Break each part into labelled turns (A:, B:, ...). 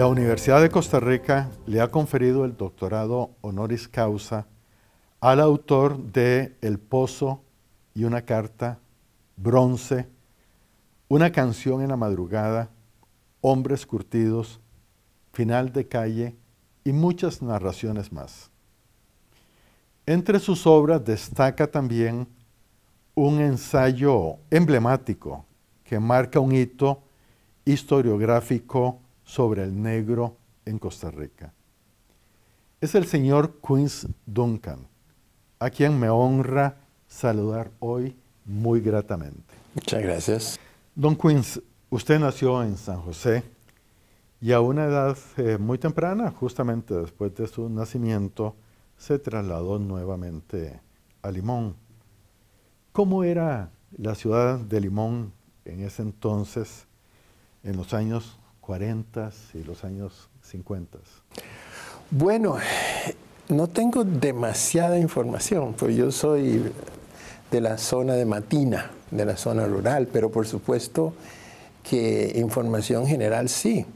A: La Universidad de Costa Rica le ha conferido el doctorado honoris causa al autor de El Pozo y una carta, Bronce, una canción en la madrugada, Hombres curtidos, Final de calle y muchas narraciones más. Entre sus obras destaca también un ensayo emblemático que marca un hito historiográfico sobre el negro en Costa Rica. Es el señor Quince Duncan, a quien me honra saludar hoy muy gratamente. Muchas gracias. Don Quince, usted nació en San José y a una edad eh, muy temprana, justamente después de su nacimiento, se trasladó nuevamente a Limón. ¿Cómo era la ciudad de Limón en ese entonces, en los años 40 y los años 50?
B: Bueno, no tengo demasiada información, pues yo soy de la zona de Matina, de la zona rural, pero por supuesto que información general sí.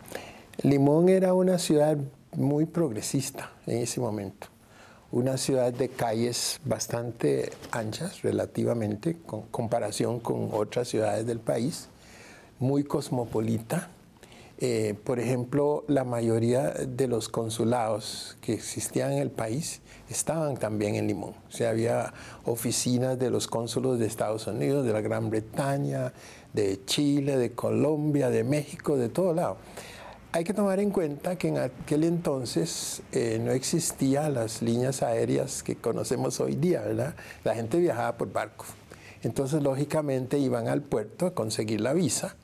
B: Limón era una ciudad muy progresista en ese momento, una ciudad de calles bastante anchas relativamente, con comparación con otras ciudades del país, muy cosmopolita, eh, por ejemplo, la mayoría de los consulados que existían en el país estaban también en Limón. O sea, había oficinas de los cónsulos de Estados Unidos, de la Gran Bretaña, de Chile, de Colombia, de México, de todo lado. Hay que tomar en cuenta que en aquel entonces eh, no existían las líneas aéreas que conocemos hoy día, ¿verdad? La gente viajaba por barco. Entonces, lógicamente, iban al puerto a conseguir la visa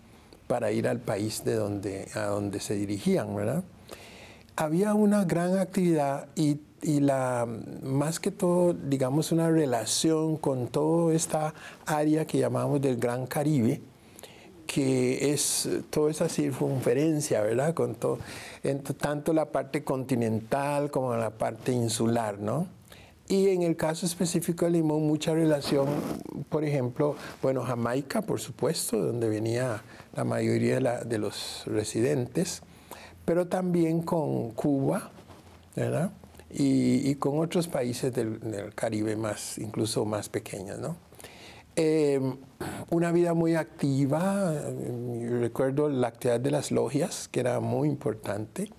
B: para ir al país de donde, a donde se dirigían, ¿verdad? Había una gran actividad y, la, más que todo, digamos, una relación con toda esta área que llamamos del Gran Caribe, que es toda esa circunferencia, ¿verdad? Con tanto la parte continental como la parte insular, ¿no? Y en el caso específico de Limón, mucha relación, por ejemplo, bueno, Jamaica, por supuesto, donde venía la mayoría de, los residentes, pero también con Cuba, ¿verdad? Y, con otros países del, Caribe más, incluso más pequeños, ¿no? Em, una vida muy activa, em, recuerdo la actividad de las logias, que era muy importante,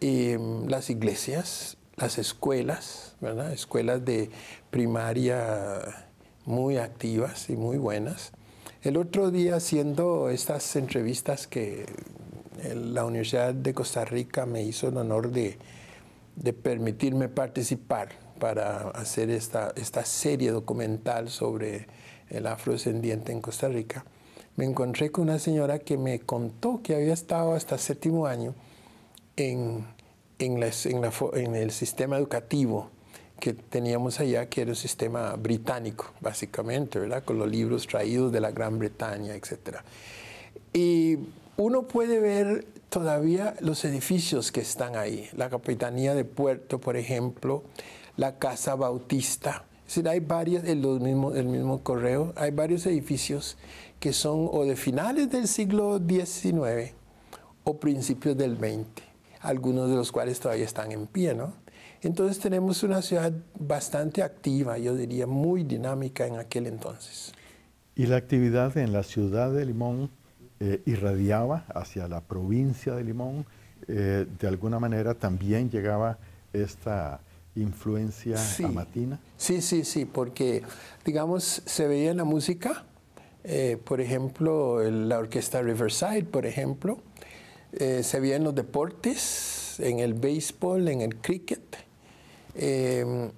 B: y em, las iglesias, las escuelas, ¿verdad? escuelas de primaria muy activas y muy buenas. El otro día haciendo estas entrevistas que la Universidad de Costa Rica me hizo el honor de, permitirme participar para hacer esta, esta serie documental sobre el afrodescendiente en Costa Rica, me encontré con una señora que me contó que había estado hasta séptimo año en en, el sistema educativo que teníamos allá, que era un sistema británico, básicamente, ¿verdad? Con los libros traídos de la Gran Bretaña, etc. Y uno puede ver todavía los edificios que están ahí. La Capitanía de Puerto, por ejemplo, la Casa Bautista. Es decir, hay varios, los mismos el mismo correo, hay varios edificios que son o de finales del siglo XIX o principios del XX algunos de los cuales todavía están en pie, ¿no? Entonces tenemos una ciudad bastante activa, yo diría muy dinámica en aquel entonces.
A: Y la actividad en la ciudad de Limón eh, irradiaba hacia la provincia de Limón, eh, de alguna manera también llegaba esta influencia sí. amatina. Sí, sí, sí,
B: porque digamos se veía en la música, eh, por ejemplo, la orquesta Riverside, por ejemplo, eh, se veía en los deportes, en el béisbol, en el cricket, em,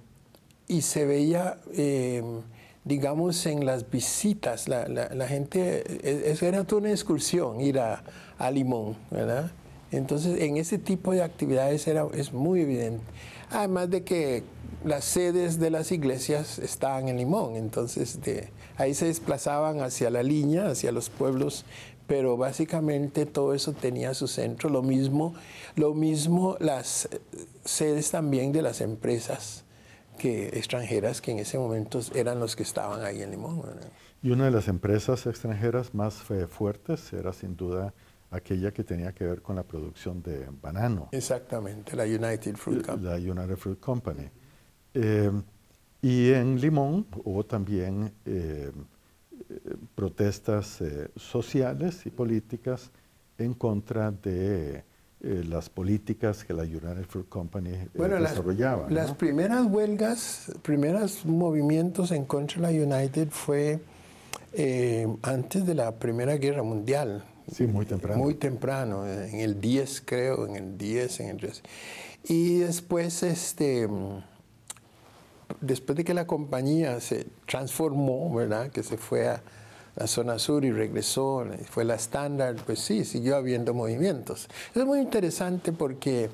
B: y se veía, em, digamos, en las visitas. La, gente, e, e, era toda una excursión, ir a, Limón, ¿verdad? Entonces, en ese tipo de actividades era, es muy evidente. Además de que las sedes de las iglesias estaban en Limón, entonces ahí se desplazaban hacia la línea, hacia los pueblos pero básicamente todo eso tenía su centro. Lo mismo, lo mismo las sedes también de las empresas que, extranjeras que en ese momento eran los que estaban ahí en Limón.
A: Y una de las empresas extranjeras más eh, fuertes era sin duda aquella que tenía que ver con la producción de banano.
B: Exactamente, la
A: United Fruit eh, Company. La United Fruit Company. Eh, y en Limón hubo también protestas eh, sociales y políticas en contra de eh, las políticas que la United Fruit Company eh, bueno, desarrollaba. Las,
B: primeras huelgas, primeros movimientos en contra de la United fue antes de la Primera Guerra Mundial. Sí, muy temprano. Muy temprano, en el 10 creo, en el 10, en el 13. Y después, este después de que la compañía se transformó, ¿verdad? Que se fue a la zona sur y regresó, fue la estándar, pues sí, siguió habiendo movimientos. Es muy interesante porque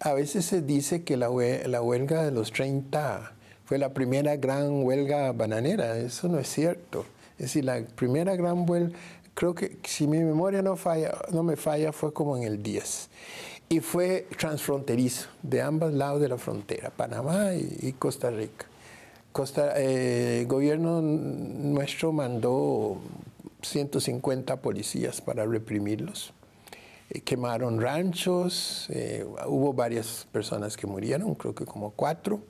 B: a veces se dice que la, huelga de los 30 fue la primera gran huelga bananera. Eso no es cierto. Es decir, la primera gran huelga, creo que si mi memoria no, falla, no me falla, fue como en el 10 y fue transfronterizo de ambos lados de la frontera, Panamá y, Costa Rica. el eh, gobierno nuestro mandó 150 policías para reprimirlos. Eh, quemaron ranchos, eh, hubo varias personas que murieron, creo que como cuatro.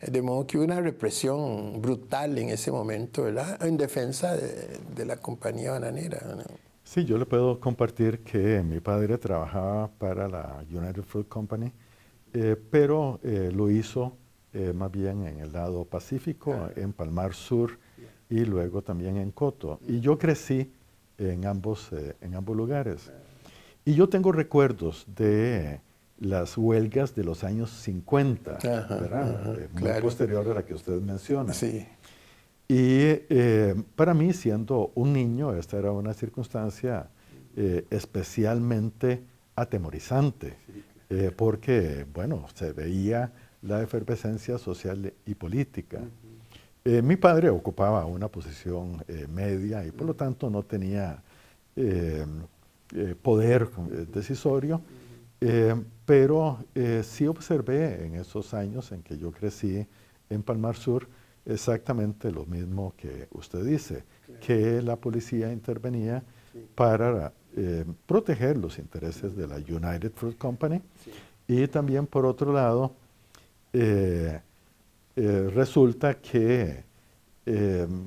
B: De modo que hubo una represión brutal en ese momento, ¿verdad? En defensa de, la compañía bananera.
A: Sí, yo le puedo compartir que mi padre trabajaba para la United Fruit Company, eh, pero eh, lo hizo eh, más bien en el lado pacífico, ah. en Palmar Sur y luego también en Coto. Y yo crecí en ambos, en ambos lugares. Ah. Y yo tengo recuerdos de las huelgas de los años 50, muy posterior a la que usted menciona. Sí. Y eh, para mí, siendo un niño, esta era una circunstancia eh, especialmente atemorizante, eh, porque, bueno, se veía la efervescencia social y política. mi padre ocupaba una posición media y por lo tanto no tenía poder decisorio, pero sí observé en esos años en que yo crecí en Palmar Sur, exactamente lo mismo que usted dice, que la policía intervenía para eh, proteger los intereses de la United Fruit Company y también por otro lado eh, eh, resulta que em,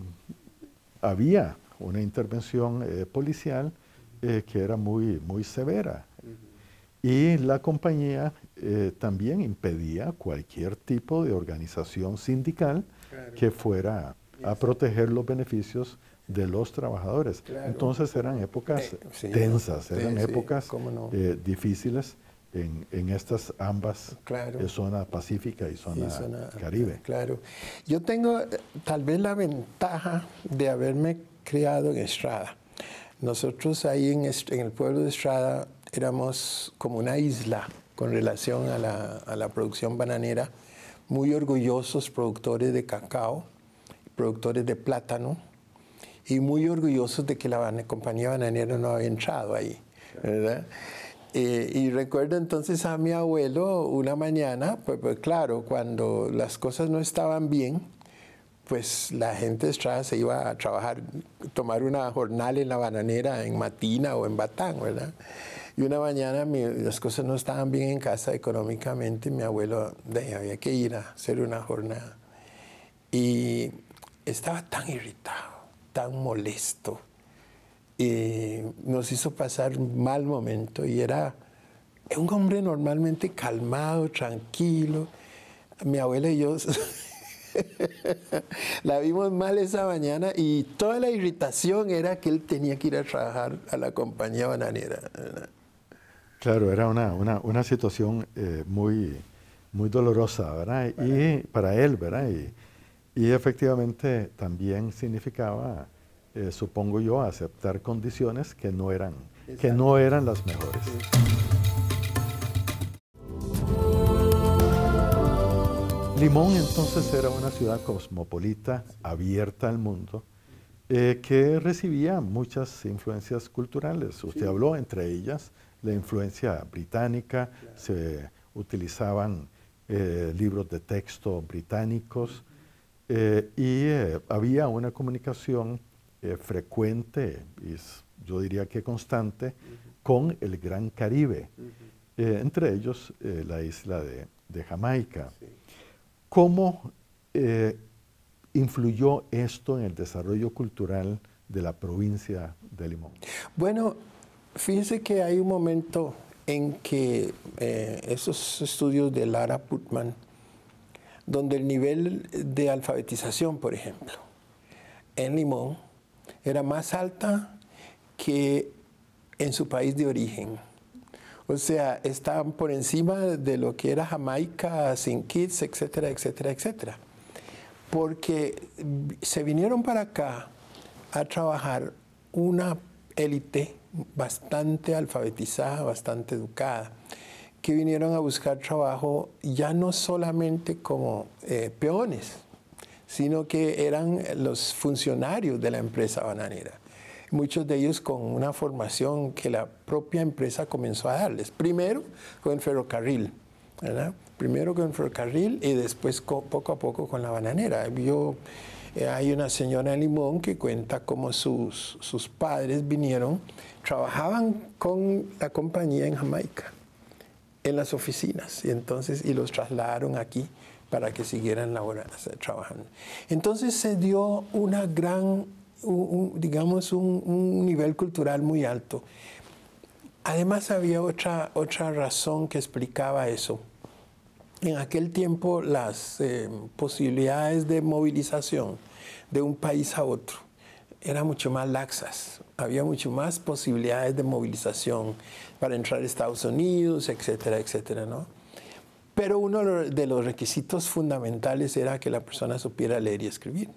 A: había una intervención policial que era muy, muy severa y la compañía también impedía cualquier tipo de organización sindical que fuera a proteger los beneficios de los trabajadores. Entonces eran épocas eh, tensas, eran épocas eh, difíciles en, estas ambas zonas eh, zona pacífica y zona, caribe. Claro. Yo tengo
B: tal vez la ventaja de haberme criado en Estrada. Nosotros ahí en, el pueblo de Estrada éramos como una isla con relación a la producción bananera muy orgullosos productores de cacao, productores de plátano, y muy orgullosos de que la compañía bananera no había entrado ahí, ¿verdad? Eh, y recuerdo entonces a mi abuelo una mañana, pues, pues, claro, cuando las cosas no estaban bien, pues la gente se iba a trabajar, tomar una jornal en la bananera, en Matina o en Batán, ¿verdad? Y una mañana las cosas no estaban bien en casa económicamente, mi abuelo había que ir a hacer una jornada. Y estaba tan irritado, tan molesto, y nos hizo pasar un mal momento y era un hombre normalmente calmado, tranquilo. Mi abuela y yo la vimos mal esa mañana y toda la irritación era que él tenía que ir a trabajar a la compañía bananera.
A: Claro, era una, situación eh, muy, muy dolorosa, Para y él. para él, ¿verdad? Y, efectivamente también significaba, eh, supongo yo, aceptar condiciones que no eran, que no eran las mejores. Limón entonces era una ciudad cosmopolita, abierta al mundo, eh, que recibía muchas influencias culturales. Usted habló entre ellas la influencia británica, se utilizaban eh, libros de texto británicos eh, y eh, había una comunicación frecuente y yo diría que constante con el Gran Caribe, entre ellos la isla de, Jamaica. ¿Cómo influyó esto en el desarrollo cultural de la provincia de Limón?
B: Bueno, Fíjense que hay un momento en que eh, esos estudios de Lara Putman, donde el nivel de alfabetización, por ejemplo, en Limón era más alta que en su país de origen. O sea, estaban por encima de lo que era Jamaica, Sin Kids, etcétera, etcétera, etcétera. Porque se vinieron para acá a trabajar una élite bastante alfabetizada, bastante educada, que vinieron a buscar trabajo ya no solamente como eh, peones, sino que eran los funcionarios de la empresa bananera. Muchos de ellos con una formación que la propia empresa comenzó a darles. Primero con el ferrocarril, ¿verdad? Primero con el ferrocarril y después poco a poco con la bananera. Yo eh, hay una señora de Limón que cuenta cómo sus, sus padres vinieron, trabajaban con la compañía en Jamaica, en las oficinas, y entonces y los trasladaron aquí para que siguieran eh, trabajando. Entonces se dio una gran, un, digamos, un, un, nivel cultural muy alto. Además había otra, otra razón que explicaba eso en aquel tiempo las em, posibilidades de movilización de un país a otro eran mucho más laxas, había mucho más posibilidades de movilización para entrar a Estados Unidos, etcétera, etcétera, ¿no? Pero uno de los requisitos fundamentales era que la persona supiera leer y escribir.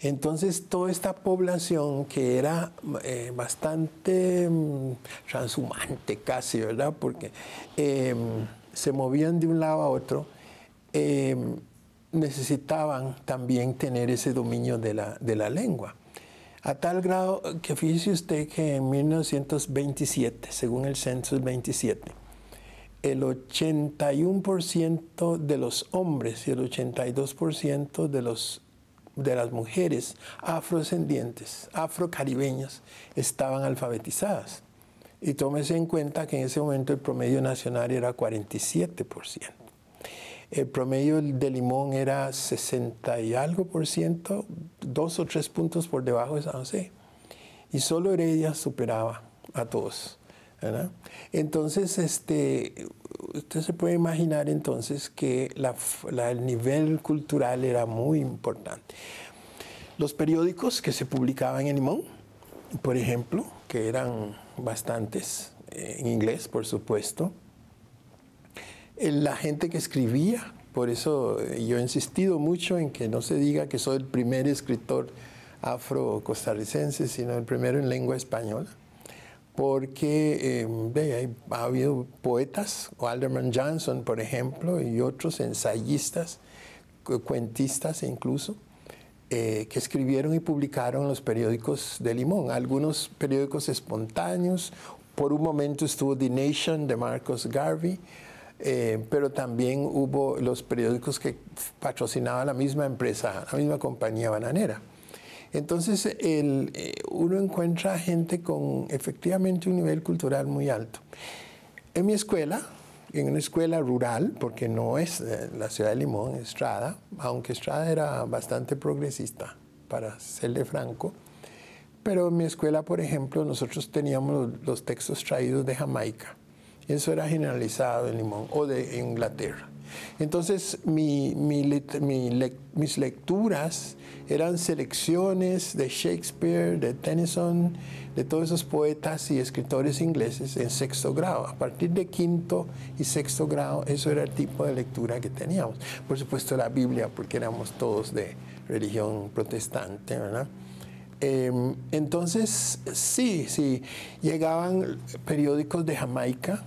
B: Entonces, toda esta población que era eh, bastante mm, transhumante casi, ¿verdad? Porque... Em, se movían de un lado a otro, eh, necesitaban también tener ese dominio de la, lengua. A tal grado que fíjese usted que en 1927, según el Census 27, el 81% de los hombres y el 82% de, los, de las mujeres afrodescendientes, afrocaribeñas, estaban alfabetizadas. Y tómese en cuenta que en ese momento el promedio nacional era 47%. El promedio de Limón era 60 y algo por ciento, dos o tres puntos por debajo de San José. Y solo Heredia superaba a todos. Entonces, este, usted se puede imaginar entonces que el nivel cultural era muy importante. Los periódicos que se publicaban en Limón, por ejemplo, que eran bastantes, eh, en inglés, por supuesto. La gente que escribía, por eso eh, yo he insistido mucho en que no se diga que soy el primer escritor afro-costarricense, sino el primero en lengua española, porque eh, ha habido poetas, Alderman Johnson, por ejemplo, y otros ensayistas, cuentistas incluso, eh, que escribieron y publicaron los periódicos de Limón, algunos periódicos espontáneos. Por un momento estuvo The Nation de Marcos Garvey, eh, pero también hubo los periódicos que patrocinaba la misma empresa, la misma compañía bananera. Entonces eh, uno encuentra gente con efectivamente un nivel cultural muy alto. En mi escuela, en una escuela rural, porque no es eh, la ciudad de Limón, Estrada, aunque Estrada era bastante progresista, para ser de franco. Pero en mi escuela, por ejemplo, nosotros teníamos los textos traídos de Jamaica. Eso era generalizado en Limón o de Inglaterra. Entonces mis lecturas eran selecciones de Shakespeare, de Tennyson, de todos esos poetas y escritores ingleses en sexto grado. A partir de quinto y sexto grado, eso era el tipo de lectura que teníamos. Por supuesto la Biblia, porque éramos todos de religión protestante, em, entonces, sí, sí, llegaban periódicos de Jamaica,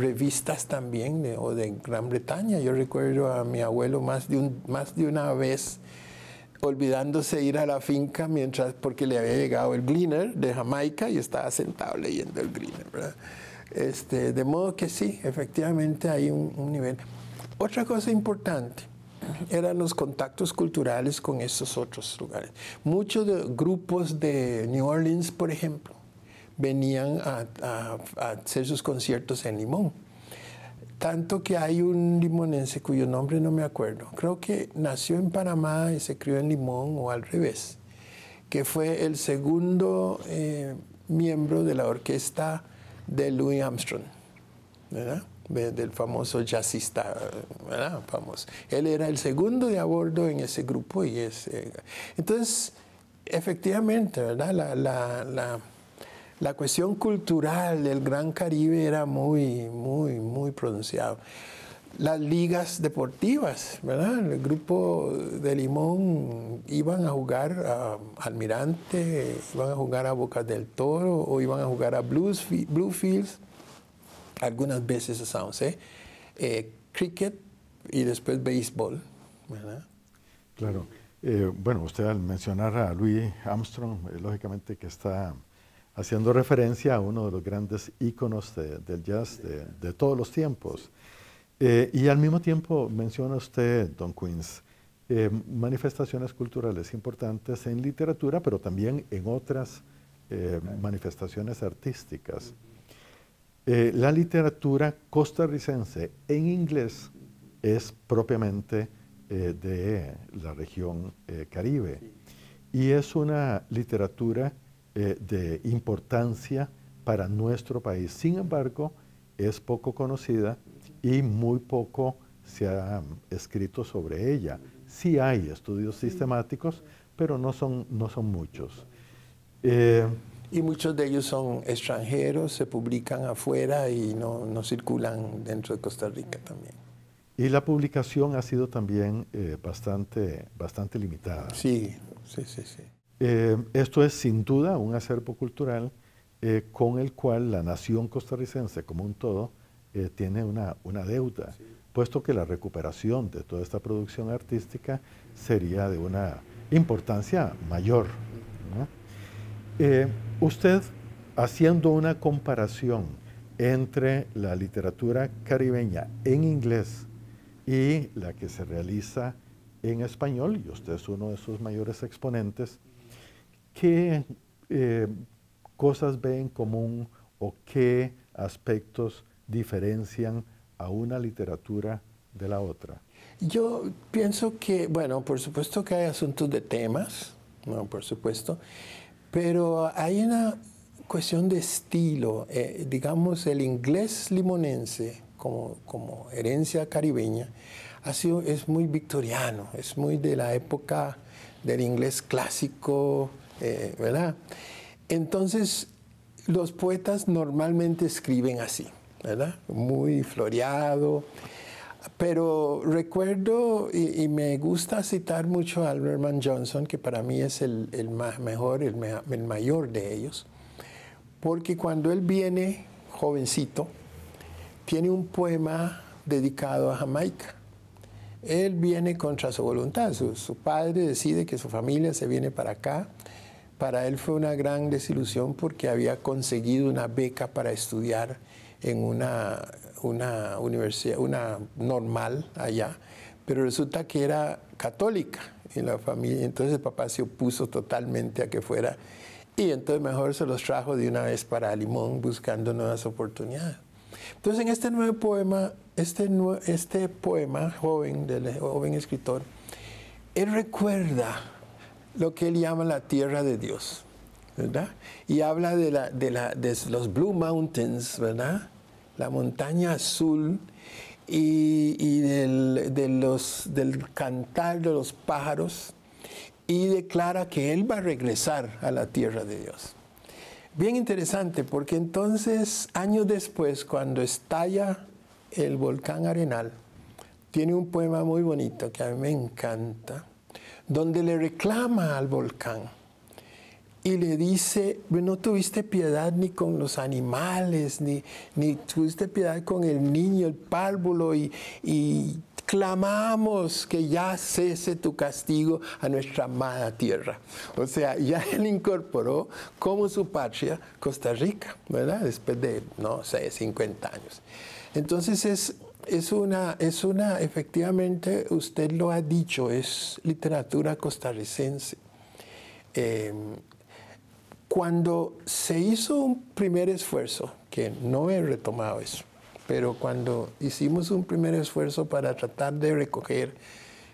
B: revistas también o de Gran Bretaña. Yo recuerdo a mi abuelo más de, un, más de una vez olvidándose ir a la finca mientras porque le había llegado el Gleaner de Jamaica y estaba sentado leyendo el Gleaner. Este, de modo que sí, efectivamente hay un, nivel. Otra cosa importante eran los contactos culturales con esos otros lugares. Muchos de, grupos de New Orleans, por ejemplo, venían a, hacer sus conciertos en Limón. Tanto que hay un limonense cuyo nombre no me acuerdo, creo que nació en Panamá y se crió en Limón o al revés, que fue el segundo eh, miembro de la orquesta de Louis Armstrong, ¿verdad? del famoso jazzista, ¿verdad? Famoso. Él era el segundo de a bordo en ese grupo y es... Eh, entonces, efectivamente, ¿verdad? la, la cuestión cultural del Gran Caribe era muy, muy, muy pronunciado. Las ligas deportivas, ¿verdad? El grupo de Limón iban a jugar a Almirante, iban a jugar a Boca del Toro o iban a jugar a Bluefields, algunas veces a Sounds, ¿eh? cricket y después béisbol, ¿verdad?
A: Claro. Eh, bueno, usted al mencionar a Louis Armstrong, eh, lógicamente que está haciendo referencia a uno de los grandes íconos del jazz de, todos los tiempos. Eh, y al mismo tiempo menciona usted, Don Quince, eh, manifestaciones culturales importantes en literatura, pero también en otras eh, manifestaciones artísticas. la literatura costarricense en inglés es propiamente de la región caribe y es una literatura eh, de importancia para nuestro país. Sin embargo, es poco conocida y muy poco se ha mm, escrito sobre ella. Sí hay estudios sistemáticos, pero no son, no son muchos. Eh,
B: y muchos de ellos son extranjeros, se publican afuera y no, circulan dentro de Costa Rica también.
A: Y la publicación ha sido también eh, bastante, bastante limitada. Sí, sí, sí, sí. Eh, esto es sin duda un acervo cultural eh, con el cual la nación costarricense como un todo eh, tiene una, deuda, puesto que la recuperación de toda esta producción artística sería de una importancia mayor. usted, haciendo una comparación entre la literatura caribeña en inglés y la que se realiza en español, y usted es uno de sus mayores exponentes, ¿Qué eh, cosas ve en común o qué aspectos diferencian a una literatura de la otra? Yo pienso que,
B: bueno, por supuesto que hay asuntos de temas, no, por supuesto, pero hay una cuestión de estilo. Eh, digamos, el inglés limonense, como, como herencia caribeña, ha sido, es muy victoriano, es muy de la época del inglés clásico, eh, ¿verdad? Entonces, los poetas normalmente escriben así, ¿verdad? Muy floreado. Pero recuerdo y, me gusta citar mucho a Man Johnson, que para mí es el, el más mejor, el, el, mayor de ellos, porque cuando él viene jovencito, tiene un poema dedicado a Jamaica. Él viene contra su voluntad, su, su padre decide que su familia se viene para acá para él fue una gran desilusión porque había conseguido una beca para estudiar en una, una universidad, una normal allá, pero resulta que era católica en la familia, entonces el papá se opuso totalmente a que fuera, y entonces mejor se los trajo de una vez para Limón buscando nuevas oportunidades. Entonces en este nuevo poema, este, este poema joven del joven escritor, él recuerda lo que él llama la tierra de Dios, ¿verdad? Y habla de, los Blue Mountains, ¿verdad? La montaña azul y, del, de del cantar de los pájaros y declara que él va a regresar a la tierra de Dios. Bien interesante, porque entonces, años después, cuando estalla el volcán Arenal, tiene un poema muy bonito que a mí me encanta, donde le reclama al volcán y le dice, no tuviste piedad ni con los animales, ni, ni tuviste piedad con el niño, el párvulo, y, y clamamos que ya cese tu castigo a nuestra amada tierra. O sea, ya él incorporó como su patria Costa Rica, ¿verdad? Después de, no sé, 50 años. Entonces es es una, es una, efectivamente, usted lo ha dicho, es literatura costarricense. Em, cuando se hizo un primer esfuerzo, que no he retomado eso, pero cuando hicimos un primer esfuerzo para tratar de recoger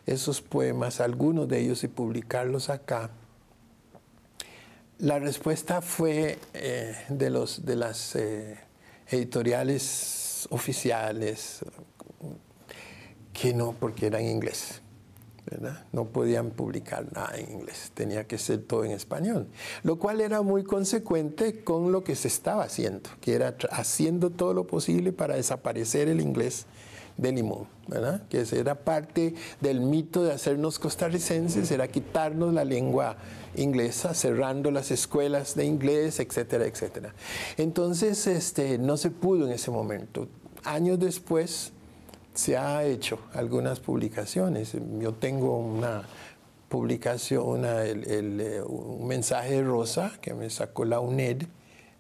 B: esos poemas, algunos de ellos, y publicarlos acá, la respuesta fue eh, de, los, de las eh, editoriales oficiales, que no, porque era en inglés. ¿verdad? No podían publicar nada en inglés, tenía que ser todo en español, lo cual era muy consecuente con lo que se estaba haciendo, que era haciendo todo lo posible para desaparecer el inglés de limón, Que era parte del mito de hacernos costarricenses, era quitarnos la lengua inglesa, cerrando las escuelas de inglés, etcétera, etcétera. Entonces, este, no se pudo en ese momento. Años después se ha hecho algunas publicaciones. Yo tengo una publicación, un mensaje Rosa que me sacó la UNED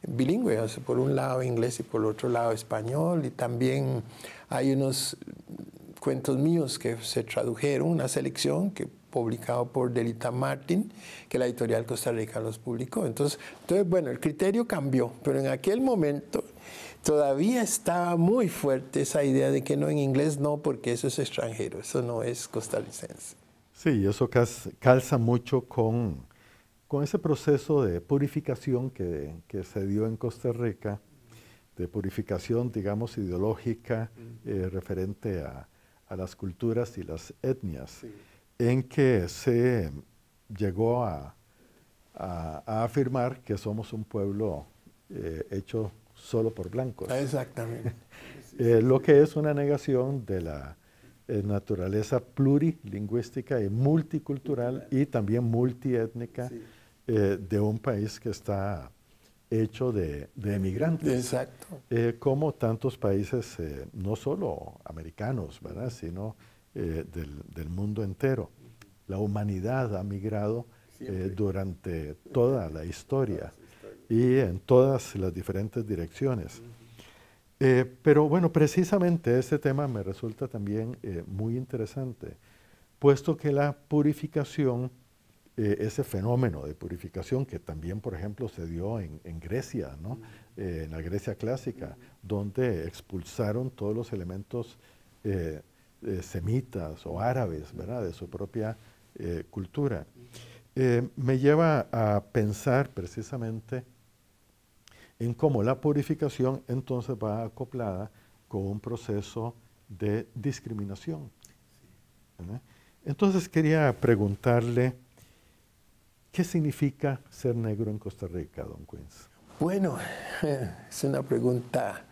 B: bilingüe, por un lado inglés y por otro lado español, y también hay unos cuentos míos que se tradujeron, una selección que publicado por Delita Martin, que la editorial Costa Rica los publicó. Entonces, entonces, bueno, el criterio cambió, pero en aquel momento todavía estaba muy fuerte esa idea de que no, en inglés no, porque eso es extranjero, eso no es costarricense.
A: Sí, eso calza mucho con, ese proceso de purificación que, que se dio en Costa Rica de purificación, digamos, ideológica eh, referente a, las culturas y las etnias, en que se llegó a, afirmar que somos un pueblo eh, hecho solo por blancos. Ah, exactamente. Eh, lo que es una negación de la naturaleza plurilingüística y multicultural y también multietnica de un país que está hecho de, emigrantes. Exacto. Eh, como tantos países, eh, no solo americanos, sino eh, del, mundo entero. La humanidad ha migrado durante toda la historia y en todas las diferentes direcciones. pero bueno, precisamente este tema me resulta también muy interesante, puesto que la purificación eh, ese fenómeno de purificación que también, por ejemplo, se dio en, Grecia, eh, en la Grecia clásica, donde expulsaron todos los elementos eh, semitas o árabes ¿verdad? de su propia cultura. me lleva a pensar precisamente en cómo la purificación entonces va acoplada con un proceso de discriminación. Entonces quería preguntarle ¿Qué significa ser negro en Costa Rica, don Quince?
B: Bueno, es una pregunta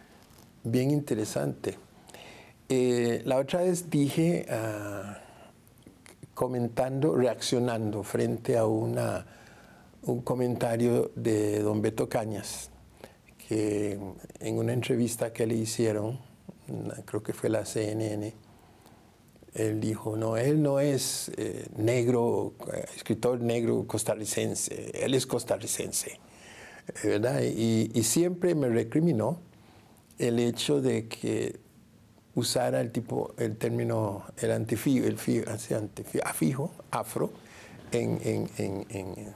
B: bien interesante. Eh, la otra vez dije, ah, comentando, reaccionando frente a un comentario de don Beto Cañas, que en una entrevista que le hicieron, creo que fue la CNN, él dijo, no, él no es eh, negro, eh, escritor negro costarricense, él es costarricense, eh, ¿verdad? Y, siempre me recriminó el hecho de que usara el tipo, el término, el antifijo, el fijo, afro, en,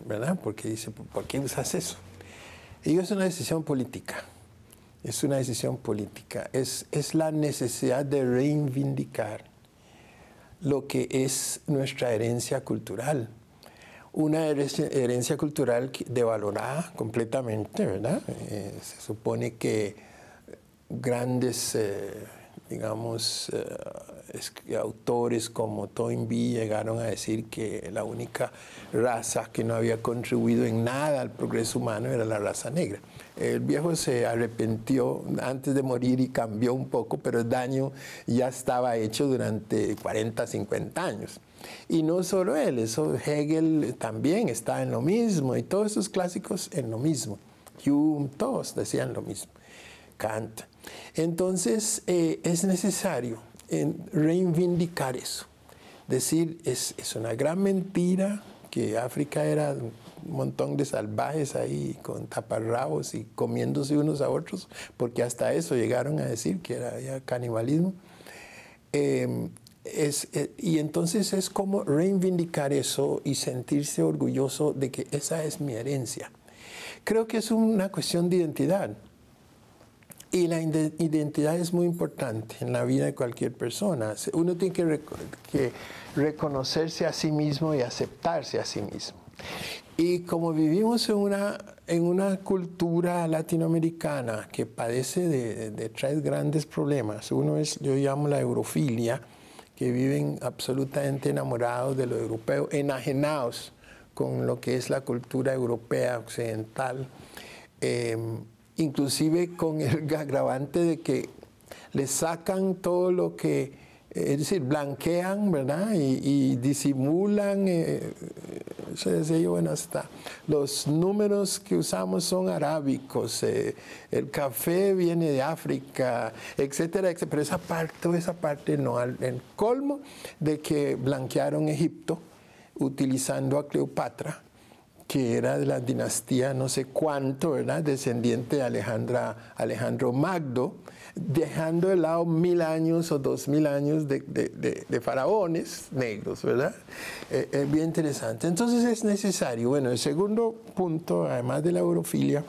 B: ¿verdad? Porque dice, ¿por qué usas eso? Y es una decisión política, es una decisión política, es, es la necesidad de reivindicar lo que es nuestra herencia cultural. Una herencia cultural devalorada completamente, ¿verdad? Eh, se supone que grandes, eh, digamos, eh, autores como Toynbee llegaron a decir que la única raza que no había contribuido en nada al progreso humano era la raza negra. El viejo se arrepintió antes de morir y cambió un poco, pero el daño ya estaba hecho durante 40, 50 años. Y no solo él, eso Hegel también está en lo mismo y todos esos clásicos en lo mismo. Hume, todos decían lo mismo. Kant. Entonces eh, es necesario reivindicar eso. Decir, es una gran mentira que África era un montón de salvajes ahí con taparrabos y comiéndose unos a otros, porque hasta eso llegaron a decir que era canibalismo. Em, eh, y entonces es como reivindicar eso y sentirse orgulloso de que esa es mi herencia. Creo que es una cuestión de identidad. Y la identidad es muy importante en la vida de cualquier persona. Uno tiene que reconocerse a sí mismo y aceptarse a sí mismo. Y como vivimos en una, en una cultura latinoamericana que padece de, tres grandes problemas, uno es, yo llamo la eurofilia, que viven absolutamente enamorados de lo europeo, enajenados con lo que es la cultura europea occidental, em, inclusive con el agravante de que le sacan todo lo que eh, es decir, blanquean, ¿verdad? Y, disimulan. Eh, bueno, hasta los números que usamos son arábicos, eh, el café viene de África, etcétera, etcétera. Pero esa parte, esa parte no, el colmo de que blanquearon Egipto utilizando a Cleopatra que era de la dinastía no sé cuánto, ¿verdad? descendiente de Alejandra, Alejandro Magdo, dejando de lado mil años o dos mil años de, de, de, faraones negros, ¿verdad? es eh, eh, bien interesante. Entonces es necesario. Bueno, el segundo punto, además de la eurofilia,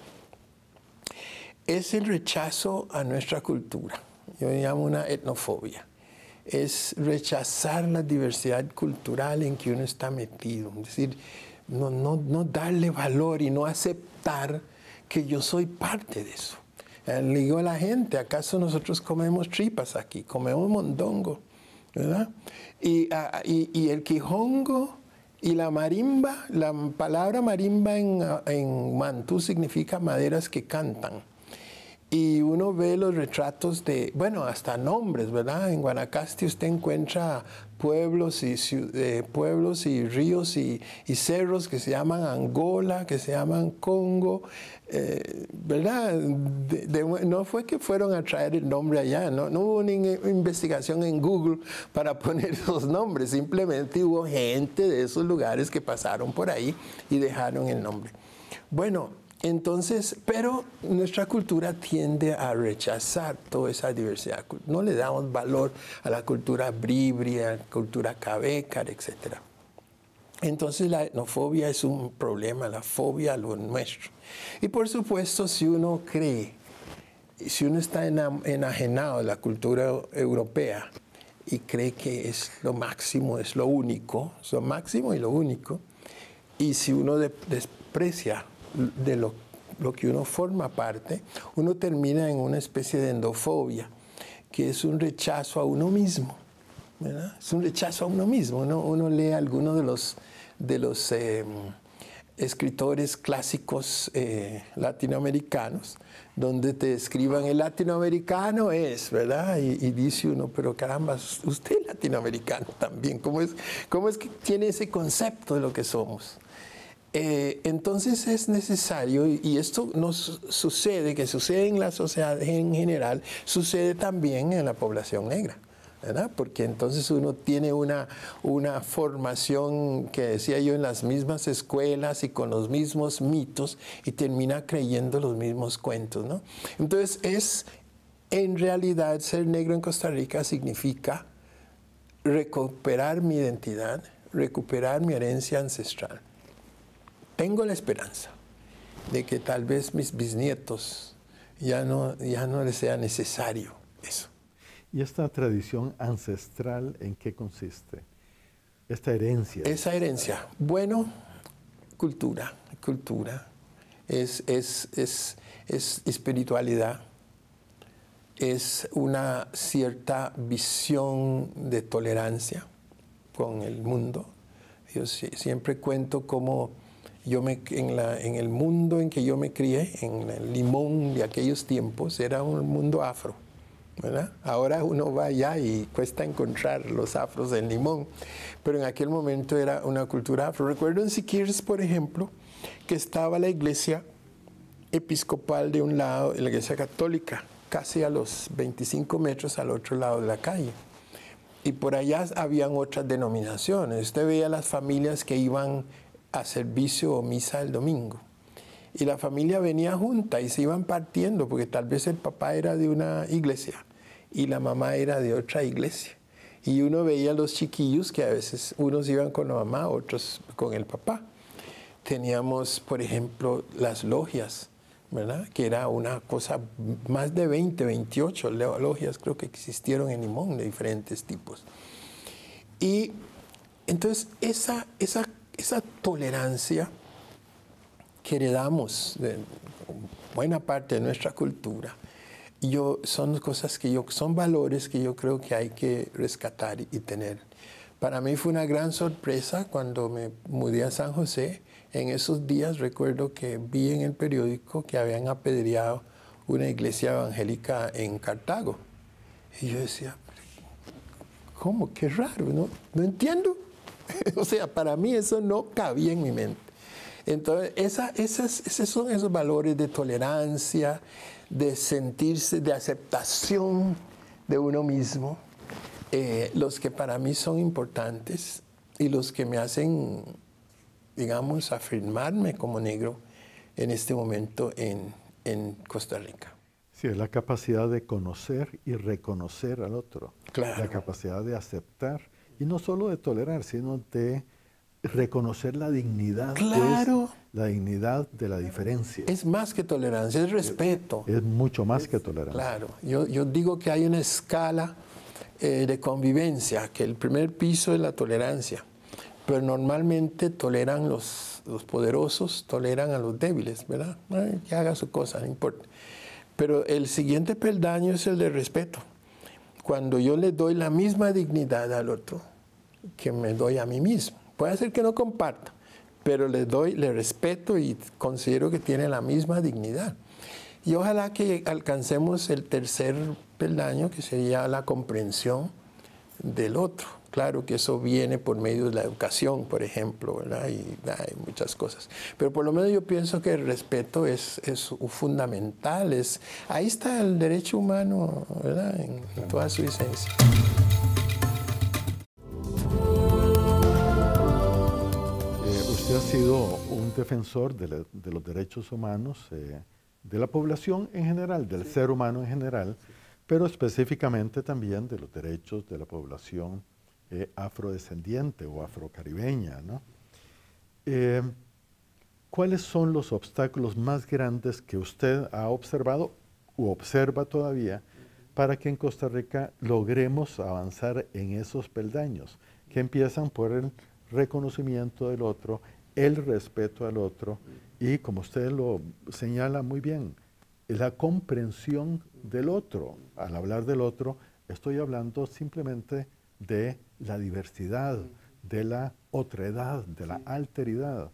B: es el rechazo a nuestra cultura. Yo llamo una etnofobia. Es rechazar la diversidad cultural en que uno está metido. Es decir, no, no, no darle valor y no aceptar que yo soy parte de eso. Le a la gente, ¿acaso nosotros comemos tripas aquí? Comemos mondongo, ¿verdad? Y, ah, ah, el quijongo y la marimba, la palabra marimba en, ah, en mantú significa maderas que cantan. Y uno ve los retratos de, bueno, hasta nombres, ¿verdad? En Guanacaste usted encuentra pueblos y, eh, pueblos y ríos y, cerros que se llaman Angola, que se llaman Congo, eh, ¿verdad? no fue que fueron a traer el nombre allá, no, no hubo ninguna investigación en Google para poner esos nombres, simplemente hubo gente de esos lugares que pasaron por ahí y dejaron el nombre. Bueno, entonces, pero nuestra cultura tiende a rechazar toda esa diversidad. No le damos valor a la cultura bribri, a la cultura cabécar, etc. Entonces la etnofobia es un problema, la fobia a lo nuestro. Y por supuesto, si uno cree, si uno está enajenado de la cultura europea y cree que es lo máximo, es lo único, es lo máximo y lo único, y si uno desprecia de lo, que uno forma parte, uno termina en una especie de endofobia, que es un rechazo a uno mismo. ¿verdad? Es un rechazo a uno mismo. Uno, lee algunos de los, em, escritores clásicos eh, latinoamericanos, donde te escriban el latinoamericano es, ¿verdad? Y, dice uno, pero caramba, usted es latinoamericano también. ¿Cómo es que tiene ese concepto de lo que somos? Eh, entonces es necesario, y esto nos sucede, que sucede en la sociedad en general, sucede también en la población negra. ¿verdad? Porque entonces uno tiene una, una formación que decía yo en las mismas escuelas y con los mismos mitos y termina creyendo los mismos cuentos, ¿no? Entonces es, en realidad, ser negro en Costa Rica significa recuperar mi identidad, recuperar mi herencia ancestral. Tengo la esperanza de que tal vez mis bisnietos ya no, ya no les sea necesario eso.
A: ¿Y esta tradición ancestral en qué consiste? Esta herencia. Esa herencia. Bueno,
B: cultura, cultura. Es, es, es espiritualidad. Es una cierta visión de tolerancia con el mundo. Yo siempre cuento cómo yo me, en, la, en el mundo en que yo me crié, en el limón de aquellos tiempos, era un mundo afro. Ahora uno va allá y cuesta encontrar los afros en limón, pero en aquel momento era una cultura afro. Recuerdo en Siquirres, por ejemplo, que estaba la iglesia episcopal de un lado la iglesia católica, casi a los 25 metros al otro lado de la calle. Y por allá habían otras denominaciones. Usted veía las familias que iban a servicio o misa el domingo. Y la familia venía junta y se iban partiendo, porque tal vez el papá era de una iglesia y la mamá era de otra iglesia. Y uno veía a los chiquillos que a veces unos iban con la mamá, otros con el papá. Teníamos, por ejemplo, las logias, ¿verdad? Que era una cosa, más de 20, 28 logias creo que existieron en Limón de diferentes tipos. Y entonces esa, esa esa tolerancia que heredamos de buena parte de nuestra cultura, yo, son cosas que yo, son valores que yo creo que hay que rescatar y tener. Para mí fue una gran sorpresa cuando me mudé a San José. En esos días recuerdo que vi en el periódico que habían apedreado una iglesia evangélica en Cartago. Y yo decía, ¿cómo? Qué raro, ¿no? No entiendo. o sea, para mí eso no cabía en mi mente. Entonces, esos son esos valores de tolerancia, de sentirse, de aceptación de uno mismo, eh, los que para mí son importantes y los que me hacen, digamos,
A: afirmarme como negro en este momento en, en Costa Rica. Sí, es la capacidad de conocer y reconocer al otro. La capacidad de aceptar y no solo de tolerar, sino de reconocer la dignidad. Claro. la dignidad de la diferencia. Es más que tolerancia, es respeto. Es, mucho más que tolerancia.
B: Claro, yo, digo que hay una escala eh, de convivencia, que el primer piso es la tolerancia, pero normalmente toleran los, poderosos, toleran a los débiles, ¿verdad? que haga su cosa, no importa. Pero el siguiente peldaño es el de respeto. Cuando yo le doy la misma dignidad al otro, que me doy a mí mismo. Puede ser que no comparta, pero le doy, le respeto y considero que tiene la misma dignidad. Y ojalá que alcancemos el tercer peldaño, que sería la comprensión del otro. Claro que eso viene por medio de la educación, por ejemplo, ¿verdad? y hay muchas cosas. Pero por lo menos yo pienso que el respeto es, es fundamental. Es, ahí está el derecho humano ¿verdad? en toda su esencia.
A: ha sido un defensor de, los derechos humanos, eh, de la población en general, del ser humano en general, pero específicamente también de los derechos de la población eh, afrodescendiente o afrocaribeña. Eh, ¿Cuáles son los obstáculos más grandes que usted ha observado o observa todavía para que en Costa Rica logremos avanzar en esos peldaños que empiezan por el reconocimiento del otro, el respeto al otro y, como usted lo señala muy bien, la comprensión del otro. Al hablar del otro, estoy hablando simplemente de la diversidad, de la otredad, de la alteridad.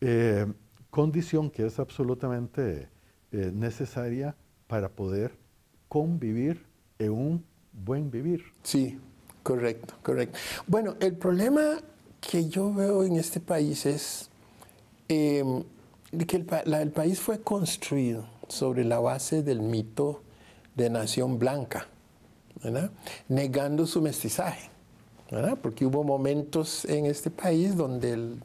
A: Eh, condición que es absolutamente eh, necesaria para poder convivir en un buen vivir. Sí,
B: correcto, correcto. Bueno, el problema que yo veo en este país es em, que el, país fue construido sobre la base del mito de nación blanca, negando su mestizaje. Porque hubo momentos en este país donde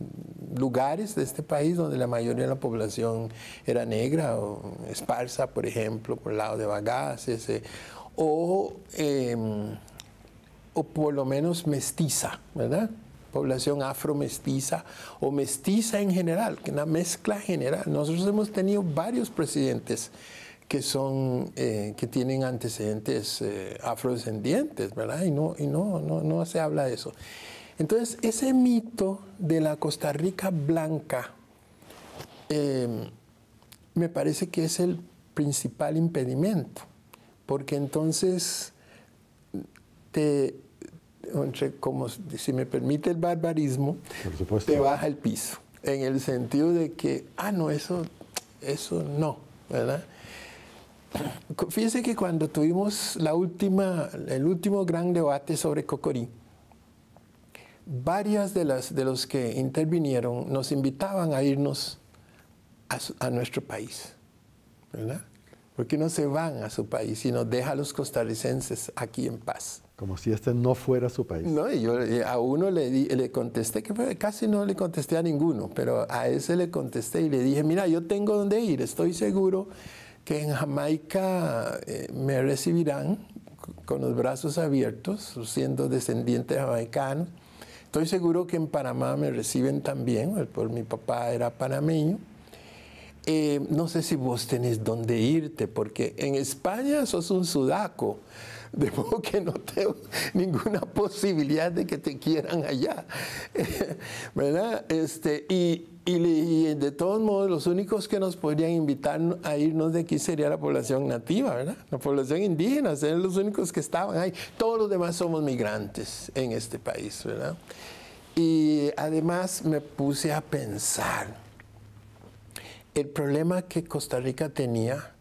B: lugares de este país donde la mayoría de la población era negra, o esparsa, por ejemplo, por el lado de Bagaces, o, em, o por lo menos mestiza, ¿verdad? población afro-mestiza o mestiza en general, que una mezcla general. Nosotros hemos tenido varios presidentes que son eh, que tienen antecedentes eh, afrodescendientes, ¿verdad? Y no y no, no se habla de eso. Entonces ese mito de la Costa Rica blanca em, me parece que es el principal impedimento, porque entonces te entre, como si me permite el barbarismo,
A: te baja el piso.
B: En el sentido de que, ah, no, eso, eso no, ¿verdad? Fíjense que cuando tuvimos última, el último gran debate sobre Cocorí, varias de las de los que intervinieron nos invitaban a irnos a, nuestro país, ¿verdad? Porque no se van a su país, sino deja a los costarricenses aquí en paz. Como si este no fuera su país. No, a uno le, contesté, que casi no le contesté a ninguno, pero a ese le contesté y le dije, mira, yo tengo dónde ir, estoy seguro que en Jamaica eh, me recibirán con los brazos abiertos, siendo descendiente jamaicano. Estoy seguro que en Panamá me reciben también, por mi papá era panameño. Eh, no sé si vos tenés dónde irte, porque en España sos un sudaco de modo que no tengo ninguna posibilidad de que te quieran allá, ¿verdad? Este, y, de todos modos, los únicos que nos podrían invitar a irnos de aquí sería la población nativa, ¿verdad? La población indígena, serían los únicos que estaban ahí. Todos los demás somos migrantes en este país, Y además me puse a pensar, el problema que Costa Rica tenía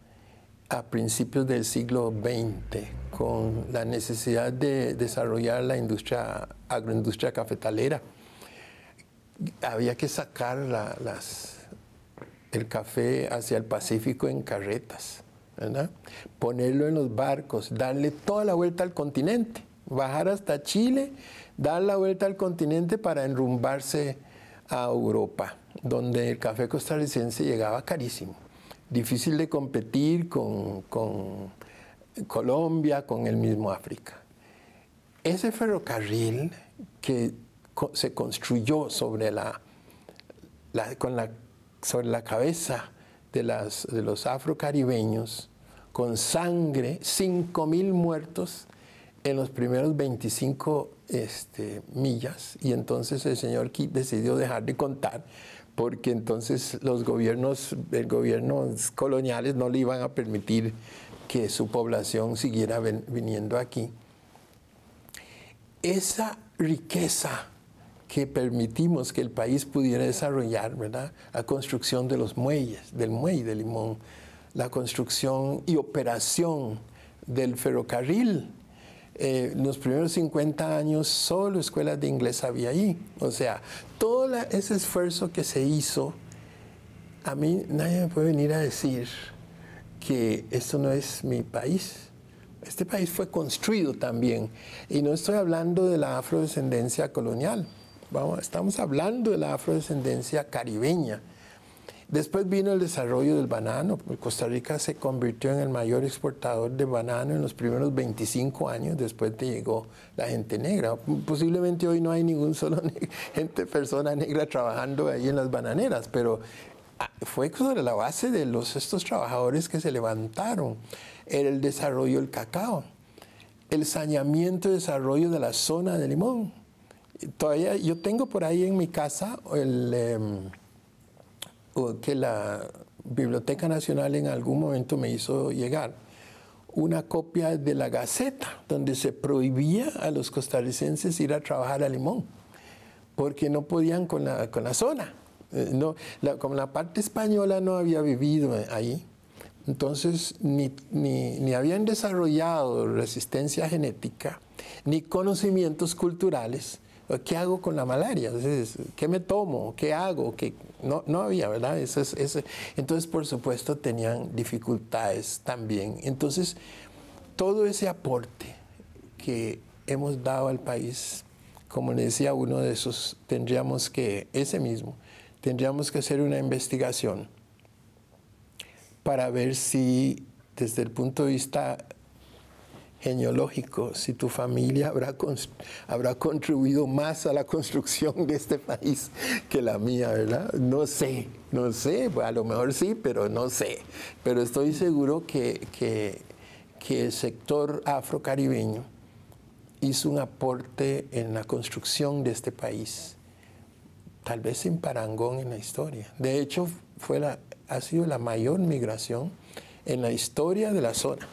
B: a principios del siglo XX con la necesidad de desarrollar la industria, agroindustria cafetalera. Había que sacar el café hacia el Pacífico en carretas, ponerlo en los barcos, darle toda la vuelta al continente, bajar hasta Chile, dar la vuelta al continente para enrumbarse a Europa, donde el café costarricense llegaba carísimo, difícil de competir con Colombia, con el mismo África. Ese ferrocarril que se construyó sobre la, con sobre la cabeza de, las, de los afrocaribeños, con sangre, 5.000 muertos en los primeros 25 este, millas, y entonces el señor Kitt decidió dejar de contar, porque entonces los gobiernos, el gobiernos coloniales no le iban a permitir que su población siguiera viniendo aquí. Esa riqueza que permitimos que el país pudiera desarrollar, ¿verdad? La construcción de los muelles, del muelle de Limón, la construcción y operación del ferrocarril. Eh, los primeros 50 años solo escuelas de inglés había ahí. O sea, todo ese esfuerzo que se hizo, a mí nadie me puede venir a decir que esto no es mi país. Este país fue construido también. Y no estoy hablando de la afrodescendencia colonial. Vamos, estamos hablando de la afrodescendencia caribeña. Después vino el desarrollo del banano. Costa Rica se convirtió en el mayor exportador de banano en los primeros 25 años después te llegó la gente negra. Posiblemente hoy no hay ningún solo gente, persona negra trabajando ahí en las bananeras, pero fue sobre la base de estos trabajadores que se levantaron. Era El desarrollo del cacao, el saneamiento y desarrollo de la zona de Limón. Todavía yo tengo por ahí en mi casa em, que la Biblioteca Nacional en algún momento me hizo llegar una copia de la Gaceta, donde se prohibía a los costarricenses ir a trabajar a Limón, porque no podían con la, con la zona. Eh, no, como la parte española no había vivido eh, ahí, entonces ni, habían desarrollado resistencia genética, ni conocimientos culturales. ¿Qué hago con la malaria? Entonces, ¿Qué me tomo? ¿Qué hago? No, había, ¿verdad? Entonces, por supuesto, tenían dificultades también. Entonces, todo ese aporte que hemos dado al país, como le decía uno de esos, tendríamos que, ese mismo, tendríamos que hacer una investigación para ver si desde el punto de vista genealógico, si tu familia habrá, contribuido más a la construcción de este país que la mía, ¿verdad? No sé, no sé, pues, a lo mejor sí, pero no sé. Pero estoy seguro que, que, que el sector afrocaribeño hizo un aporte en la construcción de este país tal vez sin parangón en la historia. De hecho, fue la, ha sido la mayor migración en la historia de la zona.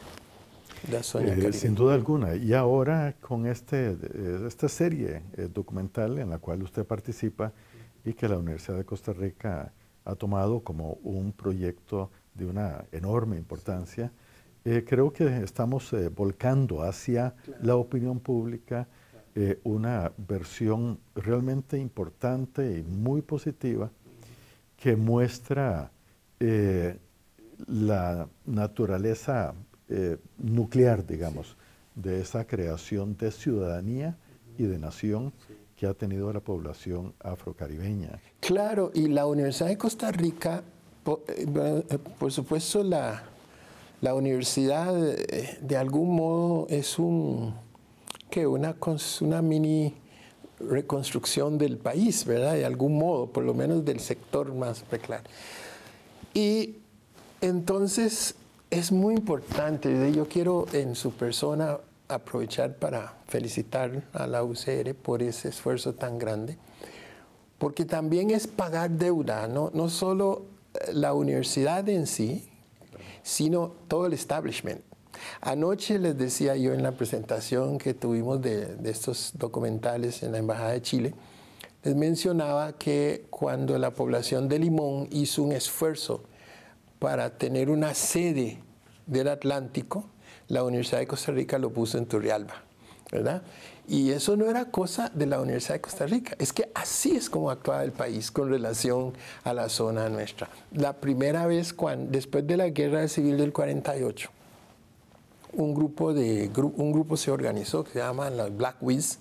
B: Eh, sin duda
A: alguna. Y ahora con este, eh, esta serie eh, documental en la cual usted participa y que la Universidad de Costa Rica ha tomado como un proyecto de una enorme importancia, creo que estamos volcando hacia la opinión pública eh, una versión realmente importante y muy positiva que muestra eh, la naturaleza eh, nuclear, digamos, de esa creación de ciudadanía y de nación que ha tenido la población afrocaribeña. Claro, y la
B: Universidad de Costa Rica, por, supuesto, la universidad de algún modo es un que una, una mini reconstrucción del país, ¿verdad? De algún modo, por lo menos del sector más reclar. Y entonces es muy importante, yo quiero en su persona aprovechar para felicitar a la UCR por ese esfuerzo tan grande, porque también es pagar deuda, no, no solo eh, la universidad en sí, sino todo el establishment. Anoche les decía yo en la presentación que tuvimos de, estos documentales en la Embajada de Chile, les mencionaba que cuando la población de Limón hizo un esfuerzo para tener una sede del Atlántico, la Universidad de Costa Rica lo puso en Turrialba, ¿verdad? Y eso no era cosa de la Universidad de Costa Rica, es que así es como actuaba el país con relación a la zona nuestra. La primera vez, cuando, después de la Guerra Civil del 48, un grupo, de, un grupo se organizó que se llaman las Black Wiz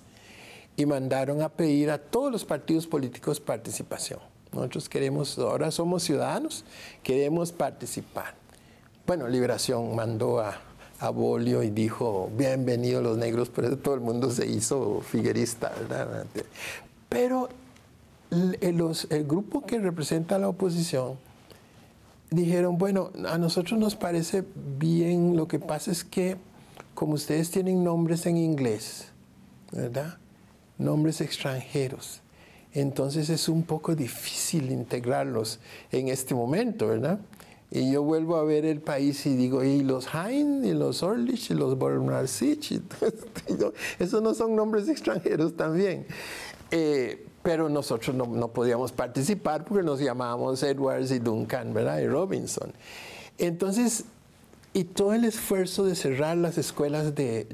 B: y mandaron a pedir a todos los partidos políticos participación. Nosotros queremos, ahora somos ciudadanos, queremos participar. Bueno, Liberación mandó a, a Bolio y dijo, bienvenidos los negros, pero todo el mundo se hizo figuerista, Pero el, el grupo que representa a la oposición dijeron, bueno, a nosotros nos parece bien, lo que pasa es que como ustedes tienen nombres en inglés, ¿verdad? Nombres extranjeros. Entonces es un poco difícil integrarlos en este momento, ¿verdad? Y yo vuelvo a ver el país y digo, y los Hain, y los Orlich, y los Bornarsich, este-". Esos no son nombres extranjeros también. Eh, pero nosotros no, podíamos participar porque nos llamábamos Edwards y Duncan, ¿verdad? Y Robinson. Entonces, y todo el esfuerzo de cerrar las escuelas de,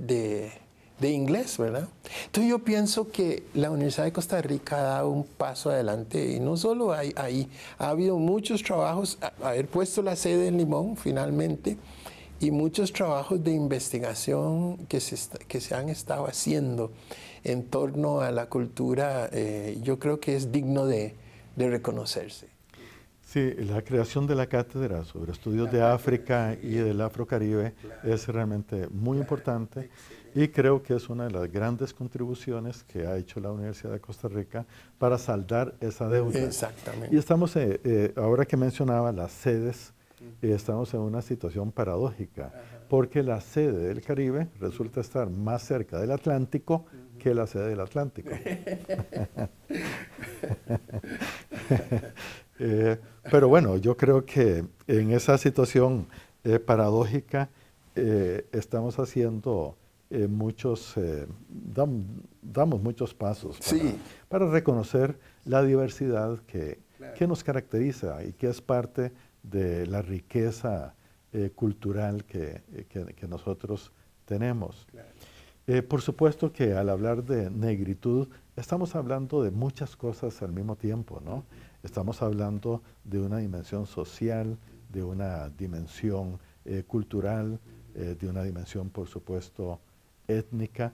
B: de, inglés, ¿verdad? Entonces yo pienso que la Universidad de Costa Rica ha dado un paso adelante y no solo ahí, ha habido muchos trabajos, haber puesto la sede en Limón finalmente, y muchos trabajos de investigación que se, que se han estado haciendo en torno a la cultura, eh, yo creo que es digno de, reconocerse.
A: Sí, la creación de la cátedra sobre estudios de África y del Afrocaribe Caribe es realmente muy importante y creo que es una de las grandes contribuciones que ha hecho la Universidad de Costa Rica para saldar esa deuda.
B: Exactamente. Y
A: estamos, eh, eh, ahora que mencionaba las sedes, estamos en una situación paradójica, porque la sede del Caribe resulta estar más cerca del Atlántico que la sede del Atlántico. Eh, pero bueno, yo creo que en esa situación eh, paradójica eh, estamos haciendo muchos, damos muchos pasos para, reconocer la diversidad que, nos caracteriza y que es parte de la riqueza cultural que, nosotros tenemos. Eh, por supuesto que al hablar de negritud estamos hablando de muchas cosas al mismo tiempo, ¿no? Estamos hablando de una dimensión social, de una dimensión eh, cultural, eh, de una dimensión, por supuesto, étnica.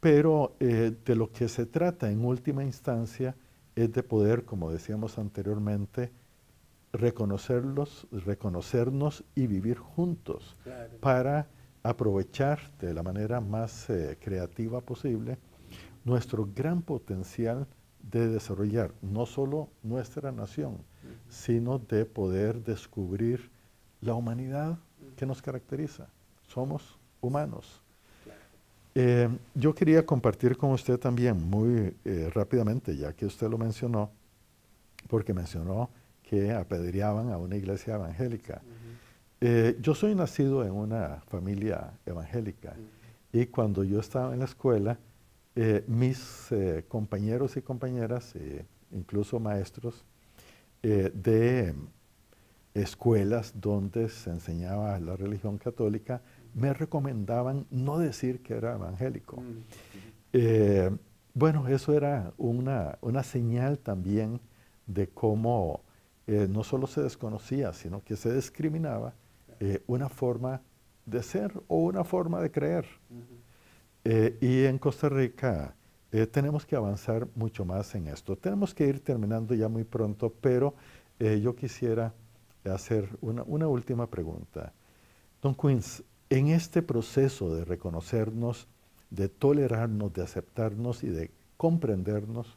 A: pero de lo que se trata en última instancia es de poder, como decíamos anteriormente, reconocerlos, reconocernos y vivir juntos para aprovechar de la manera más eh, creativa posible nuestro gran potencial de desarrollar no solo nuestra nación, sino de poder descubrir la humanidad que nos caracteriza. Somos humanos. Eh, yo quería compartir con usted también muy eh, rápidamente, ya que usted lo mencionó, porque mencionó que apedreaban a una iglesia evangélica. Eh, yo soy nacido en una familia evangélica y cuando yo estaba en la escuela, eh, mis eh, compañeros y compañeras, incluso maestros, de escuelas donde se enseñaba la religión católica, me recomendaban no decir que era evangélico. Mm, bueno, eso era una, una señal también de cómo no solo se desconocía, sino que se discriminaba eh, una forma de ser o una forma de creer. Eh, y en Costa Rica eh, tenemos que avanzar mucho más en esto. Tenemos que ir terminando ya muy pronto, pero yo quisiera hacer una, última pregunta. Don Queens, en este proceso de reconocernos, de tolerarnos, de aceptarnos y de comprendernos,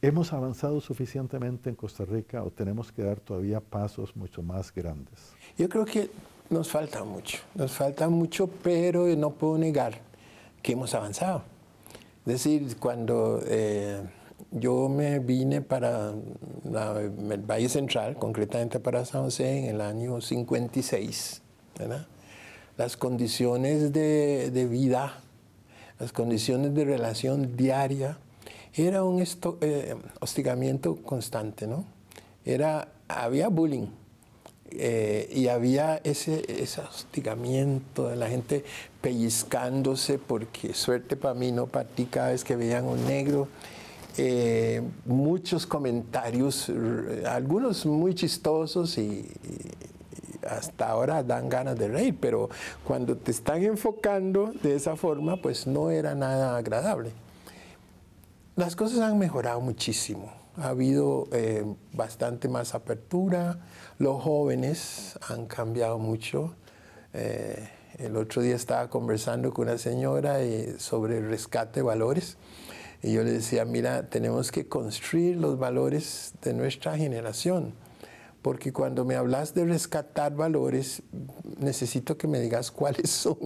A: ¿Hemos avanzado suficientemente en Costa Rica o tenemos que dar todavía pasos mucho más grandes? Yo creo que nos falta mucho, nos falta mucho, pero no puedo negar
B: que hemos avanzado. Es decir, cuando eh, yo me vine para el Valle Central, concretamente para San José, en el año 56, ¿verdad? las condiciones de, de vida, las condiciones de relación diaria, era un eh, hostigamiento constante, ¿no? Era, había bullying eh, y había ese, hostigamiento de la gente pellizcándose porque suerte para mí, no para ti, cada vez que veían un negro. Eh, muchos comentarios, algunos muy chistosos y, hasta ahora dan ganas de reír, pero cuando te están enfocando de esa forma, pues no era nada agradable. Las cosas han mejorado muchísimo. Ha habido eh, bastante más apertura. Los jóvenes han cambiado mucho. Eh, el otro día estaba conversando con una señora eh, sobre el rescate de valores. Y yo le decía, mira, tenemos que construir los valores de nuestra generación porque cuando me hablas de rescatar valores, necesito que me digas cuáles son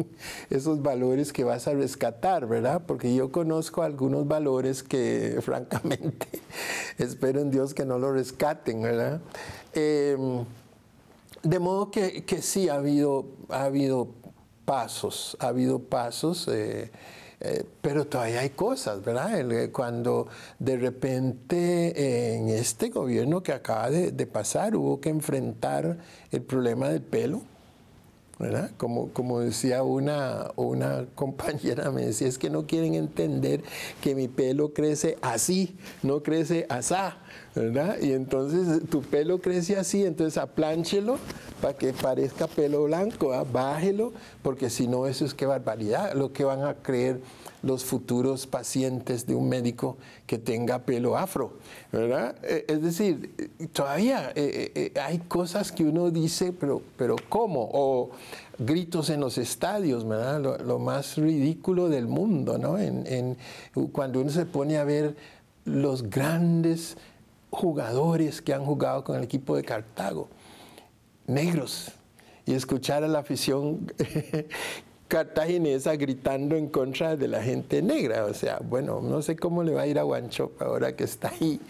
B: esos valores que vas a rescatar, ¿verdad? Porque yo conozco algunos valores que francamente espero en Dios que no lo rescaten, ¿verdad? Em, de modo que, sí ha habido, ha habido pasos, ha habido pasos. Eh, eh, pero todavía hay cosas, ¿verdad? Eh, cuando de repente eh, en este gobierno que acaba de, pasar hubo que enfrentar el problema del pelo. ¿verdad? Como, como decía una, una compañera, me decía, es que no quieren entender que mi pelo crece así, no crece asá. ¿verdad? Y entonces eh, tu pelo crece así, entonces aplánchelo para que parezca pelo blanco, ¿ah? bájelo, porque si no, eso es qué barbaridad, lo que van a creer los futuros pacientes de un médico que tenga pelo afro, ¿verdad? Eh, es decir, eh, todavía hay cosas que uno dice, pero, ¿cómo? O gritos en los estadios, ¿verdad? Lo, más ridículo del mundo, ¿no? cuando uno se pone a ver los grandes jugadores que han jugado con el equipo de Cartago, negros, y escuchar a la afición cartaginesa gritando en contra de la gente negra. O sea, bueno, no sé cómo le va a ir a Guancho ahora que está ahí.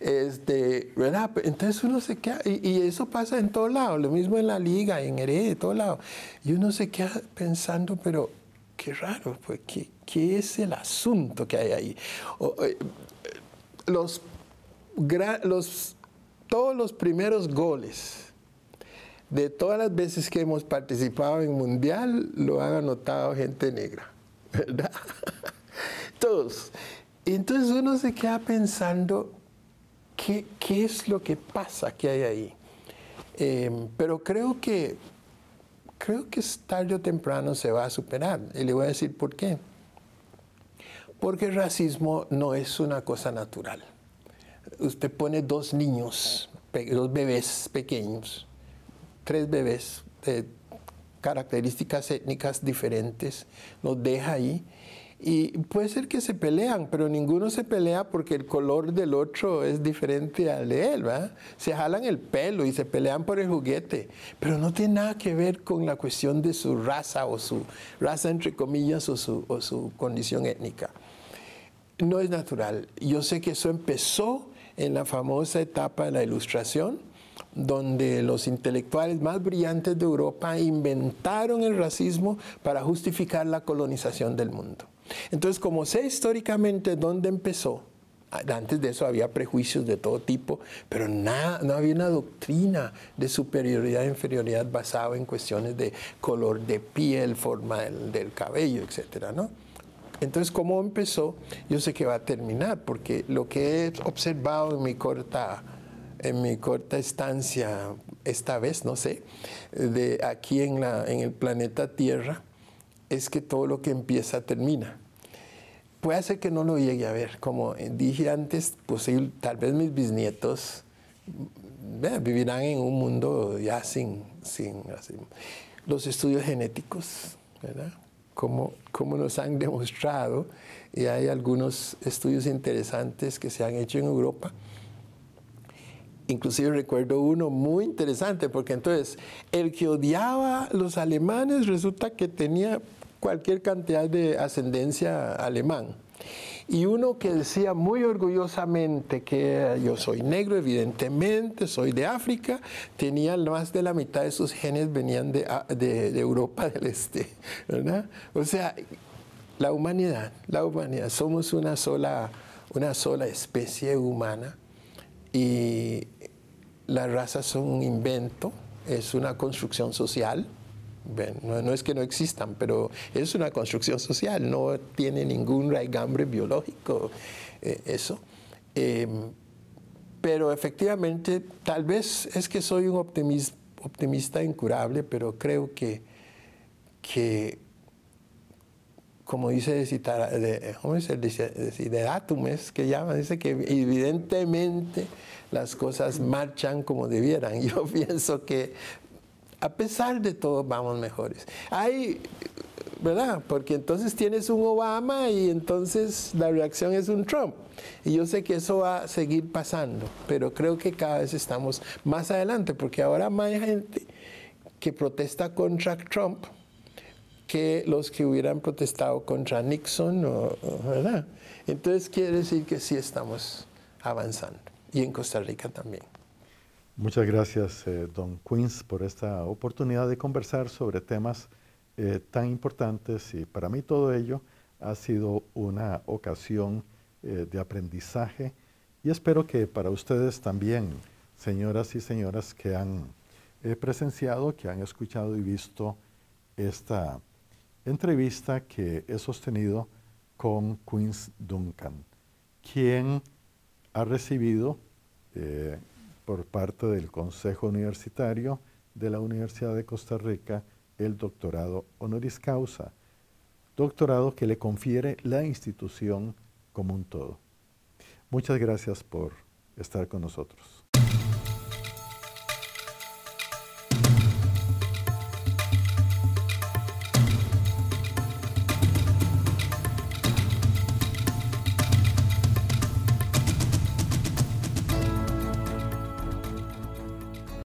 B: Este, ¿verdad? Entonces uno se queda, y, eso pasa en todos lados, lo mismo en la liga, en Heredia, en todo lado Y uno se queda pensando, pero qué raro, pues, ¿qué, qué es el asunto que hay ahí? O, eh, los todos los primeros goles de todas las veces que hemos participado en Mundial lo han anotado gente negra, ¿verdad? Todos. Entonces uno se queda pensando qué, es lo que pasa que hay ahí. Em, pero creo que, creo que tarde o temprano se va a superar. Y le voy a decir por qué. Porque el racismo no es una cosa natural usted pone dos niños, dos bebés pequeños, tres bebés de características étnicas diferentes, los deja ahí. Y puede ser que se pelean, pero ninguno se pelea porque el color del otro es diferente al de él, ¿verdad? Se jalan el pelo y se pelean por el juguete, pero no tiene nada que ver con la cuestión de su raza o su raza entre comillas o su, o su condición étnica. No es natural. Yo sé que eso empezó en la famosa etapa de la Ilustración, donde los intelectuales más brillantes de Europa inventaron el racismo para justificar la colonización del mundo. Entonces, como sé históricamente dónde empezó, antes de eso había prejuicios de todo tipo, pero no había una doctrina de superioridad e inferioridad basada en cuestiones de color de piel, forma del, cabello, etcétera, ¿no? Entonces, ¿cómo empezó, yo sé que va a terminar, porque lo que he observado en mi corta, en mi corta estancia, esta vez, no sé, de aquí en, la, en el planeta Tierra, es que todo lo que empieza termina. Puede ser que no lo llegue a ver, como dije antes, pues tal vez mis bisnietos vivirán en un mundo ya sin, sin los estudios genéticos, ¿verdad? como, nos han demostrado, y hay algunos estudios interesantes que se han hecho en Europa, inclusive recuerdo uno muy interesante, porque entonces el que odiaba a los alemanes resulta que tenía cualquier cantidad de ascendencia alemán y uno que decía muy orgullosamente que yo soy negro, evidentemente, soy de África, tenía más de la mitad de sus genes venían de, ah, Europa del Este, ¿verdad? O sea, la humanidad, la humanidad, somos una sola, una sola especie humana y las razas son un invento, es una construcción social no, no, es que no existan, pero es una construcción social, no tiene ningún raigambre biológico eh, eso. Em, pero efectivamente, tal vez es que soy un optimista, incurable, pero creo que, como dice Desideratum, es que llama, dice que evidentemente las cosas marchan como debieran. Yo pienso que a pesar de todo vamos mejores. Hay, ¿verdad? Porque entonces tienes un Obama y entonces la reacción es un Trump. Y yo sé que eso va a seguir pasando, pero creo que cada vez estamos más adelante, porque ahora más hay gente que protesta contra Trump que los que hubieran protestado contra Nixon, o, ¿verdad? Entonces quiere decir que sí estamos avanzando, y en Costa Rica también.
A: Muchas gracias, eh, don Quince, por esta oportunidad de conversar sobre temas eh, tan importantes y para mí todo ello ha sido una ocasión eh, de aprendizaje y espero que para ustedes también, señoras y señoras que han presenciado, que han escuchado y visto esta entrevista que he sostenido con Quince Duncan, quien ha recibido por parte del Consejo Universitario de la Universidad de Costa Rica el doctorado honoris causa, doctorado que le confiere la institución como un todo. Muchas gracias por estar con nosotros.